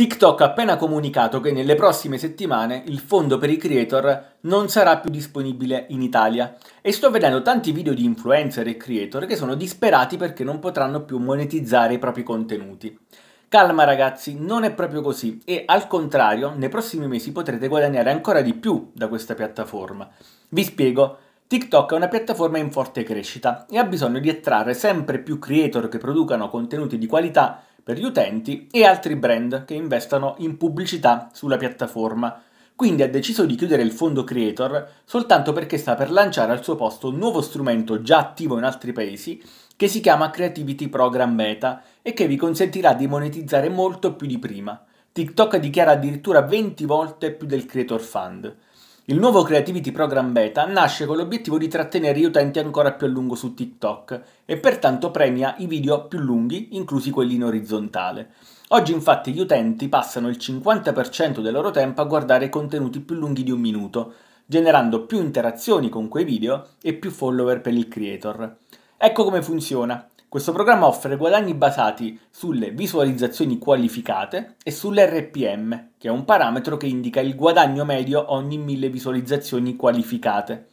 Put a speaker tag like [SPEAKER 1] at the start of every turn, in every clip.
[SPEAKER 1] TikTok ha appena comunicato che nelle prossime settimane il fondo per i creator non sarà più disponibile in Italia e sto vedendo tanti video di influencer e creator che sono disperati perché non potranno più monetizzare i propri contenuti. Calma ragazzi, non è proprio così e al contrario nei prossimi mesi potrete guadagnare ancora di più da questa piattaforma. Vi spiego. TikTok è una piattaforma in forte crescita e ha bisogno di attrarre sempre più creator che producano contenuti di qualità per gli utenti e altri brand che investano in pubblicità sulla piattaforma. Quindi ha deciso di chiudere il fondo creator soltanto perché sta per lanciare al suo posto un nuovo strumento già attivo in altri paesi che si chiama Creativity Program Beta e che vi consentirà di monetizzare molto più di prima. TikTok dichiara addirittura 20 volte più del Creator Fund. Il nuovo Creativity Program Beta nasce con l'obiettivo di trattenere gli utenti ancora più a lungo su TikTok e pertanto premia i video più lunghi, inclusi quelli in orizzontale. Oggi infatti gli utenti passano il 50% del loro tempo a guardare contenuti più lunghi di un minuto, generando più interazioni con quei video e più follower per il creator. Ecco come funziona. Questo programma offre guadagni basati sulle visualizzazioni qualificate e sull'RPM, che è un parametro che indica il guadagno medio ogni 1000 visualizzazioni qualificate.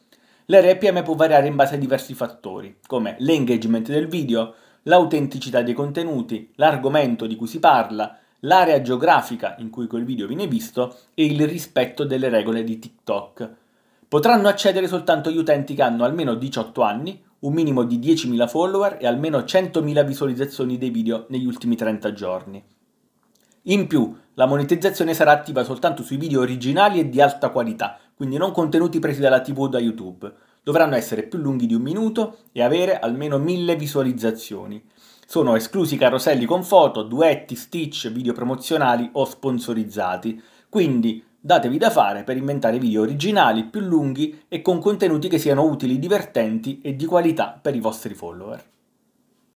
[SPEAKER 1] L'RPM può variare in base a diversi fattori, come l'engagement del video, l'autenticità dei contenuti, l'argomento di cui si parla, l'area geografica in cui quel video viene visto e il rispetto delle regole di TikTok. Potranno accedere soltanto gli utenti che hanno almeno 18 anni, un minimo di 10.000 follower e almeno 100.000 visualizzazioni dei video negli ultimi 30 giorni. In più, la monetizzazione sarà attiva soltanto sui video originali e di alta qualità, quindi non contenuti presi dalla TV o da YouTube. Dovranno essere più lunghi di un minuto e avere almeno 1000 visualizzazioni. Sono esclusi caroselli con foto, duetti, stitch, video promozionali o sponsorizzati. Quindi datevi da fare per inventare video originali, più lunghi e con contenuti che siano utili, divertenti e di qualità per i vostri follower.